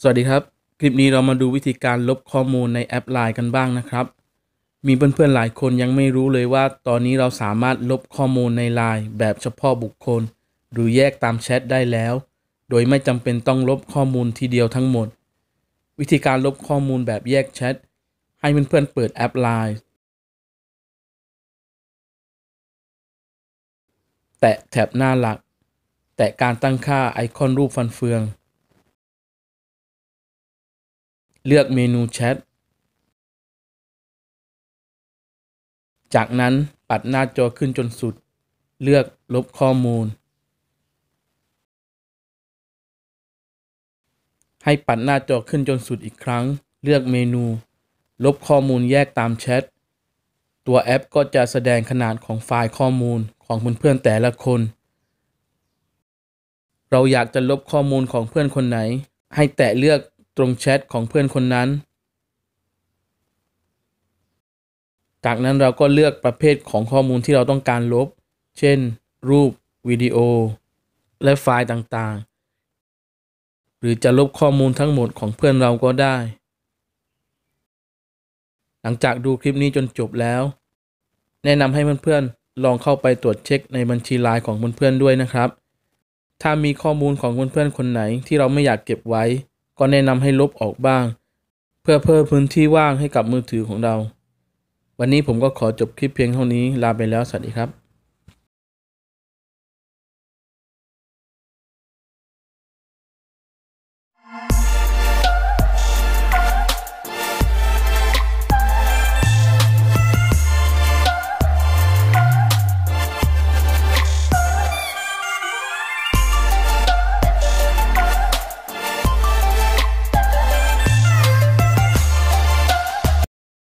สวัสดีครับ คลิปนี้เรามาดูวิธีการลบข้อมูลในแอป Line กันบ้างนะครับ มีเพื่อนๆหลายคนยังไม่รู้เลยว่าตอนนี้เราสามารถลบข้อมูลใน Line แบบเฉพาะบุคคลหรือแยกตามแชทได้แล้ว โดยไม่จำเป็นต้องลบข้อมูลทีเดียวทั้งหมดวิธีการลบข้อมูลแบบแยกแชทให้เพื่อนๆเปิดแอป Line แตะแถบหน้าหลัก แตะการตั้งค่าไอคอนรูปฟันเฟืองเลือกเมนูแชท จากนั้นปัดหน้าจอขึ้นจนสุด เลือกลบข้อมูล ให้ปัดหน้าจอขึ้นจนสุดอีกครั้ง เลือกเมนู ลบข้อมูลแยกตามแชท ตัวแอปก็จะแสดงขนาดของไฟล์ข้อมูลของเพื่อนๆแต่ละคน เราอยากจะลบข้อมูลของเพื่อนคนไหนให้แตะเลือกตรงแชทของเพื่อนคนนั้น จากนั้นเราก็เลือกประเภทของข้อมูลที่เราต้องการลบ เช่น รูปวิดีโอ และไฟล์ต่างๆ หรือจะลบข้อมูลทั้งหมดของเพื่อนเราก็ได้ หลังจากดูคลิปนี้จนจบแล้ว แนะนำให้เพื่อนๆ ลองเข้าไปตรวจเช็คในบัญชีไลน์ของ เพื่อนๆ ด้วยนะครับ ถ้ามีข้อมูลของเพื่อนๆคนไหนที่เราไม่อยากเก็บไว้ก็แนะนำให้ลบออกบ้าง เพื่อเพิ่มพื้นที่ว่างให้กับมือถือของเรา วันนี้ผมก็ขอจบคลิปเพียงเท่านี้ลาไปแล้วสวัสดีครับ